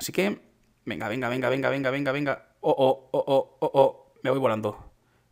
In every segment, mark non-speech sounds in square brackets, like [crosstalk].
Así que, venga, venga, venga, venga, venga, venga, venga. Oh, oh, oh, oh, oh, oh. Me voy volando.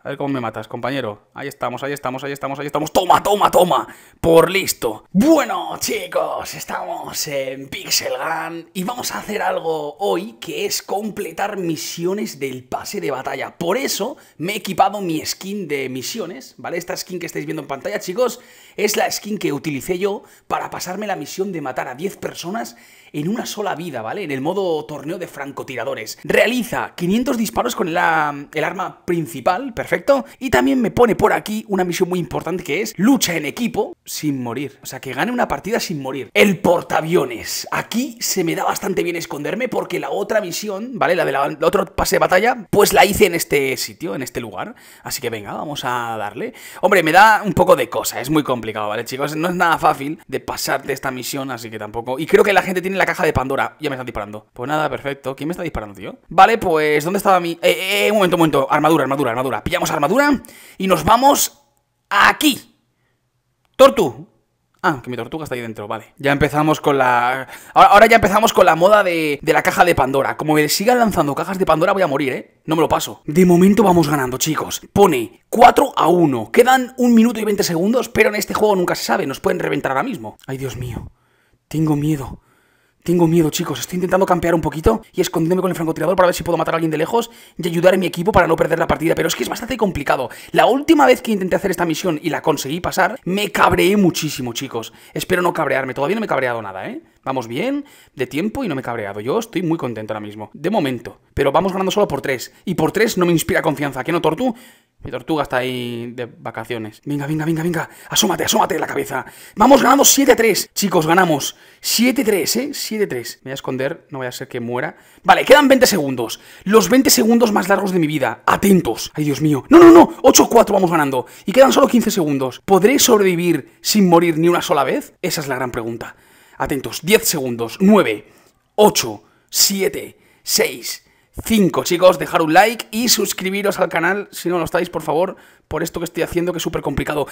A ver cómo me matas, compañero. Ahí estamos, ahí estamos, ahí estamos, ahí estamos. ¡Toma, toma, toma! Por listo. Bueno, chicos, estamos en Pixel Gun y vamos a hacer algo hoy que es completar misiones del pase de batalla. Por eso me he equipado mi skin de misiones, ¿vale? Esta skin que estáis viendo en pantalla, chicos, es la skin que utilicé yo para pasarme la misión de matar a 10 personas en una sola vida, ¿vale? En el modo torneo de francotiradores. Realiza 500 disparos con el arma principal, perfecto. Y también me pone por aquí una misión muy importante que es lucha en equipo sin morir. O sea, que gane una partida sin morir. El portaaviones. Aquí se me da bastante bien esconderme porque la otra misión, ¿vale? La de otro pase de batalla, pues la hice en este sitio, en este lugar. Así que venga, vamos a darle. Hombre, me da un poco de cosa, es muy complicado, ¿vale, chicos? No es nada fácil de pasarte esta misión, así que tampoco... Y creo que la gente tiene la caja de Pandora. Ya me están disparando. Pues nada, perfecto. ¿Quién me está disparando, tío? Vale, pues ¿dónde estaba mi...? Eh, eh, eh, un momento, un momento. Armadura, armadura, armadura. Pillamos armadura y nos vamos aquí. Tortu. Ah, que mi tortuga está ahí dentro, vale. Ya empezamos con la... Ahora, ya empezamos con la moda de, de, la caja de Pandora. Como me sigan lanzando cajas de Pandora voy a morir, ¿eh? No me lo paso. De momento vamos ganando, chicos. Pone 4 a 1. Quedan un minuto y 20 segundos, pero en este juego nunca se sabe. Nos pueden reventar ahora mismo. Ay, Dios mío. Tengo miedo. Tengo miedo, chicos. Estoy intentando campear un poquito y escondiéndome con el francotirador para ver si puedo matar a alguien de lejos y ayudar a mi equipo para no perder la partida. Pero es que es bastante complicado. La última vez que intenté hacer esta misión y la conseguí pasar, me cabreé muchísimo, chicos. Espero no cabrearme. Todavía no me he cabreado nada, ¿eh? Vamos bien, de tiempo y no me he cabreado. Yo estoy muy contento ahora mismo. De momento. Pero vamos ganando solo por tres. Y por tres no me inspira confianza. Que no, Tortu? Mi tortuga está ahí de vacaciones. Venga, venga, venga, venga. Asómate, asómate la cabeza. Vamos ganando 7-3. Chicos, ganamos. 7-3, ¿eh? 7-3. Me voy a esconder, no voy a ser que muera. Vale, quedan 20 segundos. Los 20 segundos más largos de mi vida. Atentos. Ay, Dios mío. No, no, no. 8-4 vamos ganando. Y quedan solo 15 segundos. ¿Podré sobrevivir sin morir ni una sola vez? Esa es la gran pregunta. Atentos, 10 segundos, 9, 8, 7, 6, 5. Chicos, dejar un like y suscribiros al canal si no lo estáis, por favor, por esto que estoy haciendo que es súper complicado.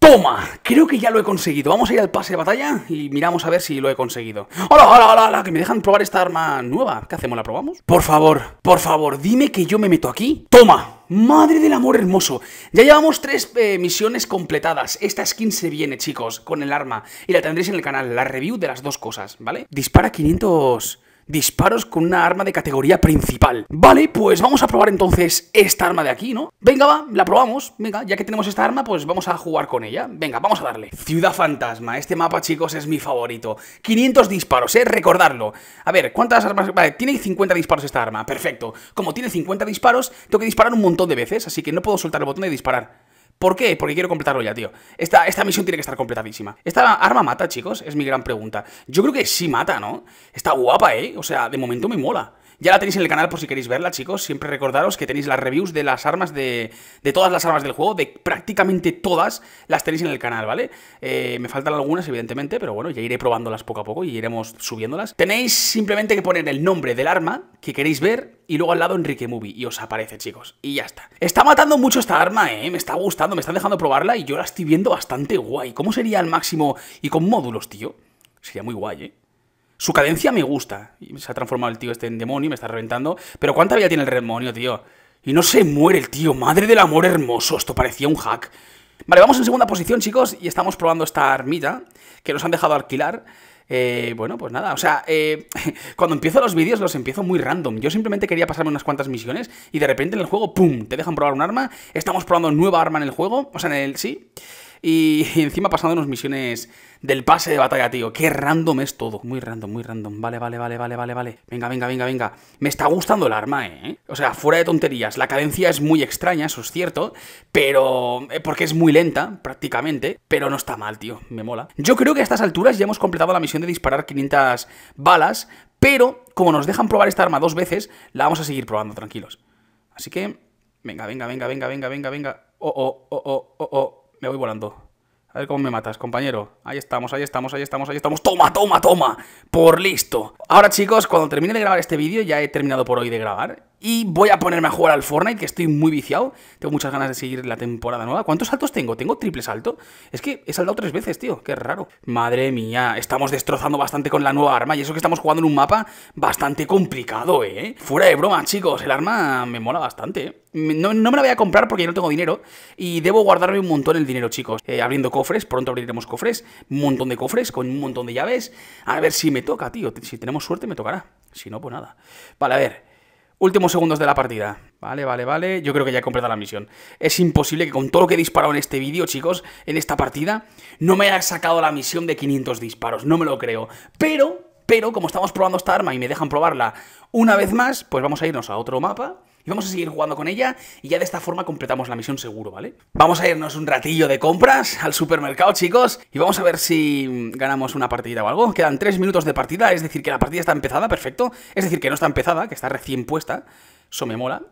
¡Toma! Creo que ya lo he conseguido. Vamos a ir al pase de batalla y miramos a ver si lo he conseguido. ¡Hola, hola, hola, hola! Que me dejan probar esta arma nueva. ¿Qué hacemos? ¿La probamos? Por favor, por favor, dime que yo me meto aquí. ¡Toma! ¡Madre del amor hermoso! Ya llevamos tres eh, misiones completadas. Esta skin se viene, chicos, con el arma. Y la tendréis en el canal, la review de las dos cosas, ¿vale? Dispara 500 disparos con una arma de categoría principal. Vale, pues vamos a probar entonces esta arma de aquí, ¿no? Venga, va, la probamos. Venga, ya que tenemos esta arma, pues vamos a jugar con ella. Venga, vamos a darle. Ciudad Fantasma. Este mapa, chicos, es mi favorito. 500 disparos, ¿eh? Recordarlo. A ver, ¿cuántas armas...? Vale, tiene 50 disparos esta arma. Perfecto. Como tiene 50 disparos, tengo que disparar un montón de veces, así que no puedo soltar el botón de disparar. ¿Por qué? Porque quiero completarlo ya, tío. Esta, esta misión tiene que estar completadísima. ¿Esta arma mata, chicos? Es mi gran pregunta. Yo creo que sí mata, ¿no? Está guapa, ¿eh? O sea, de momento me mola. Ya la tenéis en el canal por si queréis verla, chicos. Siempre recordaros que tenéis las reviews de las armas de, de todas las armas del juego, de prácticamente todas las tenéis en el canal, ¿vale? Eh, me faltan algunas, evidentemente, pero bueno, ya iré probándolas poco a poco y iremos subiéndolas. Tenéis simplemente que poner el nombre del arma que queréis ver y luego al lado Enrique Movie y os aparece, chicos. Y ya está. Está matando mucho esta arma, ¿eh? Me está gustando, me están dejando probarla y yo la estoy viendo bastante guay. ¿Cómo sería al máximo y con módulos, tío? Sería muy guay, ¿eh? Su cadencia me gusta. Se ha transformado el tío este en demonio, me está reventando. Pero ¿cuánta vida tiene el demonio, tío? Y no se muere el tío. Madre del amor hermoso. Esto parecía un hack. Vale, vamos en segunda posición, chicos, y estamos probando esta armilla que nos han dejado alquilar. Eh, bueno, pues nada, o sea, eh, [laughs] cuando empiezo los vídeos los empiezo muy random. Yo simplemente quería pasarme unas cuantas misiones y de repente en el juego, ¡pum!, te dejan probar un arma. Estamos probando nueva arma en el juego, o sea, en el sí. Y, [laughs] encima encima pasándonos misiones del pase de batalla, tío. Qué random es todo. Muy random, muy random. Vale, vale, vale, vale, vale, vale. Venga, venga, venga, venga. Me está gustando el arma, ¿eh? O sea, fuera de tonterías. La cadencia es muy extraña, eso es cierto. Pero... Eh, porque es muy lenta, prácticamente. Pero no está mal, tío. Me mola. Yo creo que a estas alturas ya hemos completado la misión de disparar 500 balas. Pero, como nos dejan probar esta arma dos veces, la vamos a seguir probando, tranquilos. Así que... Venga, venga, venga, venga, venga, venga, venga. Oh, oh, oh, oh, oh, oh. Me voy volando. A ver cómo me matas, compañero. Ahí estamos, ahí estamos, ahí estamos, ahí estamos. ¡Toma, toma, toma! Por listo. Ahora, chicos, cuando termine de grabar este vídeo, ya he terminado por hoy de grabar. Y voy a ponerme a jugar al Fortnite, que estoy muy viciado. Tengo muchas ganas de seguir la temporada nueva. ¿Cuántos saltos tengo? ¿Tengo triple salto? Es que he saldado tres veces, tío. Qué raro. Madre mía, estamos destrozando bastante con la nueva arma. Y eso que estamos jugando en un mapa bastante complicado, ¿eh? Fuera de broma, chicos. El arma me mola bastante, ¿eh? No, me la voy a comprar porque yo no tengo dinero y debo guardarme un montón el dinero, chicos. Eh, abriendo cofres, pronto abriremos cofres, un montón de cofres con un montón de llaves. A ver si me toca, tío. Si tenemos suerte, me tocará. Si no, pues nada. Vale, a ver. Últimos segundos de la partida. Vale, vale, vale. Yo creo que ya he completado la misión. Es imposible que con todo lo que he disparado en este vídeo, chicos, en esta partida, no me haya sacado la misión de 500 disparos. No me lo creo. Pero, pero, como estamos probando esta arma y me dejan probarla una vez más, pues vamos a irnos a otro mapa vamos a seguir jugando con ella y ya de esta forma completamos la misión seguro, ¿vale? Vamos a irnos un ratillo de compras al supermercado, chicos, y vamos a ver si ganamos una partida o algo. Quedan 3 minutos de partida, es decir, que la partida está empezada, perfecto. Es decir, que no está empezada, que está recién puesta. Eso me mola.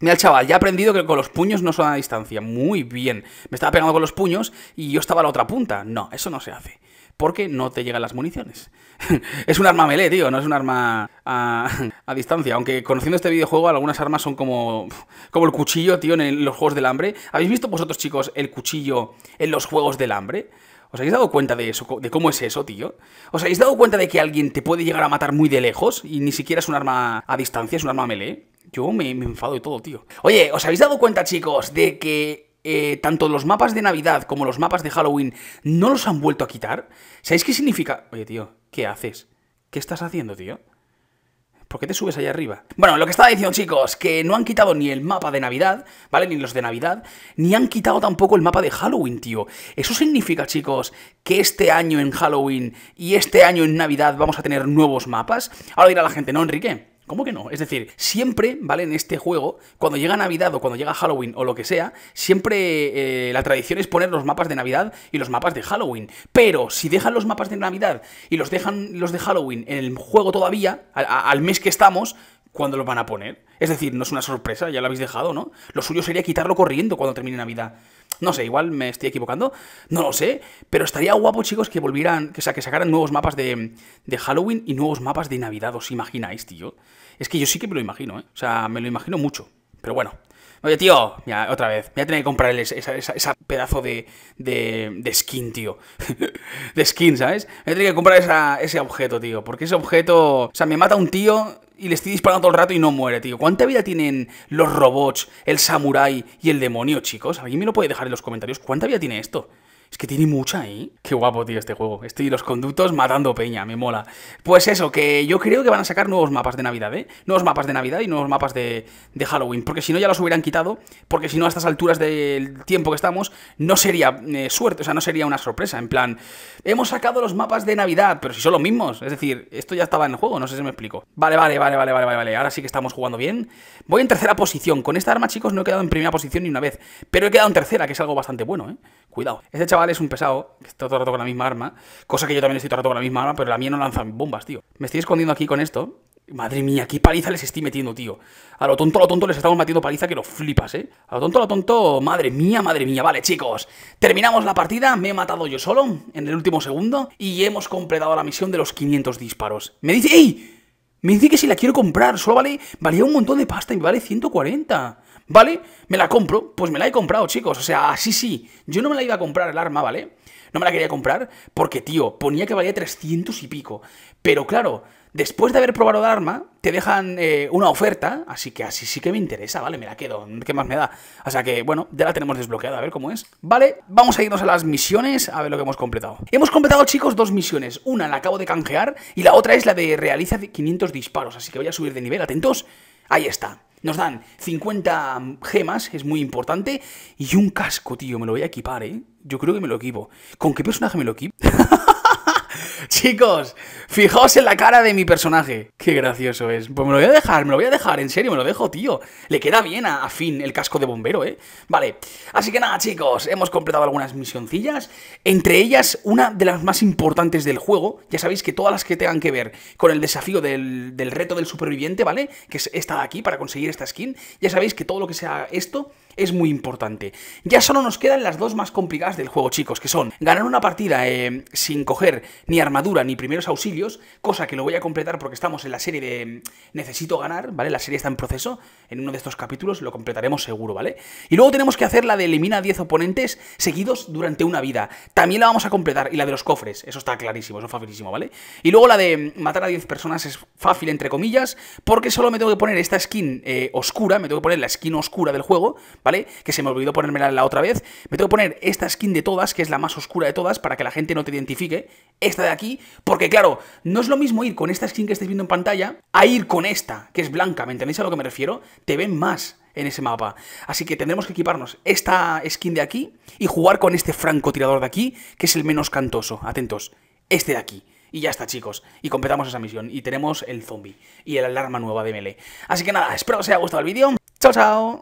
Mira el chaval, ya ha aprendido que con los puños no son a distancia. Muy bien. Me estaba pegando con los puños y yo estaba a la otra punta. No, eso no se hace porque no te llegan las municiones. [laughs] es un arma melee, tío, no es un arma a, [laughs] distancia. Aunque conociendo este videojuego, algunas armas son como, [laughs] como el cuchillo, tío, en los juegos del hambre. ¿Habéis visto vosotros, chicos, el cuchillo en los juegos del hambre? ¿Os habéis dado cuenta de eso? ¿De cómo es eso, tío? ¿Os habéis dado cuenta de que alguien te puede llegar a matar muy de lejos y ni siquiera es un arma a distancia, es un arma melee? Yo me, me enfado de todo, tío. Oye, ¿os habéis dado cuenta, chicos, de que eh, tanto los mapas de Navidad como los mapas de Halloween no los han vuelto a quitar. ¿Sabéis qué significa? Oye, tío, ¿qué haces? ¿Qué estás haciendo, tío? ¿Por qué te subes allá arriba? Bueno, lo que estaba diciendo, chicos, que no han quitado ni el mapa de Navidad, ¿vale? Ni los de Navidad, ni han quitado tampoco el mapa de Halloween, tío. Eso significa, chicos, que este año en Halloween y este año en Navidad vamos a tener nuevos mapas. Ahora dirá la gente, no, Enrique, ¿Cómo que no? Es decir, siempre, ¿vale? En este juego, cuando llega Navidad o cuando llega Halloween o lo que sea, siempre eh, la tradición es poner los mapas de Navidad y los mapas de Halloween. Pero si dejan los mapas de Navidad y los dejan los de Halloween en el juego todavía, al, al mes que estamos, ¿cuándo los van a poner? Es decir, no es una sorpresa, ya lo habéis dejado, ¿no? Lo suyo sería quitarlo corriendo cuando termine Navidad. No sé, igual me estoy equivocando, no lo sé, pero estaría guapo, chicos, que volvieran, que, o sea, que sacaran nuevos mapas de, de Halloween y nuevos mapas de Navidad, ¿os imagináis, tío? Es que yo sí que me lo imagino, ¿eh? O sea, me lo imagino mucho. Pero bueno. Oye, tío, ya, otra vez. Voy a tener que comprar ese pedazo de, de, skin, tío. [laughs] de skin, ¿sabes? Voy a tener que comprar ese objeto, tío. Porque ese objeto. O sea, me mata un tío y le estoy disparando todo el rato y no muere, tío. ¿Cuánta vida tienen los robots, el samurai y el demonio, chicos? ¿Alguien me lo puede dejar en los comentarios? ¿Cuánta vida tiene esto? Es que tiene mucha, ¿eh? Qué guapo, tío, este juego. Estoy los conductos matando peña, me mola. Pues eso, que yo creo que van a sacar nuevos mapas de Navidad, ¿eh? Nuevos mapas de Navidad y nuevos mapas de, Halloween. Porque si no, ya los hubieran quitado. Porque si no, a estas alturas del tiempo que estamos, no sería eh, suerte, o sea, no sería una sorpresa. En plan, hemos sacado los mapas de Navidad, pero si son los mismos. Es decir, esto ya estaba en el juego, no sé si me explico. Vale, vale, vale, vale, vale, vale. Ahora sí que estamos jugando bien. Voy en tercera posición. Con esta arma, chicos, no he quedado en primera posición ni una vez. Pero he quedado en tercera, que es algo bastante bueno, ¿eh? Cuidado. Este chaval es un pesado, que está todo el rato con la misma arma, cosa que yo también estoy todo el rato con la misma arma, pero la mía no lanza bombas, tío. Me estoy escondiendo aquí con esto. Madre mía, qué paliza les estoy metiendo, tío. A lo tonto, a lo tonto les estamos metiendo paliza que lo flipas, ¿eh? A lo tonto, a lo tonto, madre mía, madre mía. Vale, chicos, terminamos la partida, me he matado yo solo en el último segundo y hemos completado la misión de los 500 disparos. Me dice, ¡ey! Me dice que si la quiero comprar, solo vale, valía un montón de pasta y vale 140. ¿vale? Me la compro, pues me la he comprado, chicos. O sea, así sí. Yo no me la iba a comprar el arma, ¿vale? No me la quería comprar porque, tío, ponía que valía 300 y pico. Pero claro, después de haber probado el arma, te dejan eh, una oferta, así que así sí que me interesa, ¿vale? Me la quedo, ¿qué más me da? O sea que, bueno, ya la tenemos desbloqueada, a ver cómo es. Vale, vamos a irnos a las misiones, a ver lo que hemos completado. Hemos completado, chicos, dos misiones. Una la acabo de canjear y la otra es la de realiza 500 disparos, así que voy a subir de nivel, atentos. Ahí está. Nos dan 50 gemas, es muy importante, y un casco, tío, me lo voy a equipar, ¿eh? Yo creo que me lo equipo. ¿Con qué personaje me lo equipo? [laughs] Chicos, fijaos en la cara de mi personaje. Qué gracioso es. Pues me lo voy a dejar, me lo voy a dejar, en serio, me lo dejo, tío. Le queda bien a, fin. Finn el casco de bombero, ¿eh? Vale, así que nada, chicos, hemos completado algunas misioncillas. Entre ellas, una de las más importantes del juego. Ya sabéis que todas las que tengan que ver con el desafío del, del reto del superviviente, ¿vale? Que es esta de aquí, para conseguir esta skin. Ya sabéis que todo lo que sea esto es muy importante. Ya solo nos quedan las dos más complicadas del juego, chicos, que son ganar una partida eh, sin coger ni armadura ni primeros auxilios, cosa que lo voy a completar porque estamos en la serie de mm, Necesito ganar, ¿vale? La serie está en proceso, en uno de estos capítulos lo completaremos seguro, ¿vale? Y luego tenemos que hacer la de elimina 10 oponentes seguidos durante una vida. También la vamos a completar, y la de los cofres, eso está clarísimo, eso es facilísimo, ¿vale? Y luego la de mm, matar a 10 personas es fácil, entre comillas, porque solo me tengo que poner esta skin eh, oscura, me tengo que poner la skin oscura del juego, ¿vale? Que se me olvidó ponérmela la otra vez. Me tengo que poner esta skin de todas, que es la más oscura de todas, para que la gente no te identifique. Esta de aquí, porque claro, no es lo mismo ir con esta skin que estáis viendo en pantalla a ir con esta, que es blanca, ¿me entendéis a lo que me refiero? Te ven más en ese mapa. Así que tendremos que equiparnos esta skin de aquí y jugar con este francotirador de aquí, que es el menos cantoso. Atentos, este de aquí. Y ya está, chicos. Y completamos esa misión. Y tenemos el zombie. Y el alarma nueva de melee. Así que nada, espero que os haya gustado el vídeo. ¡Chao, chao!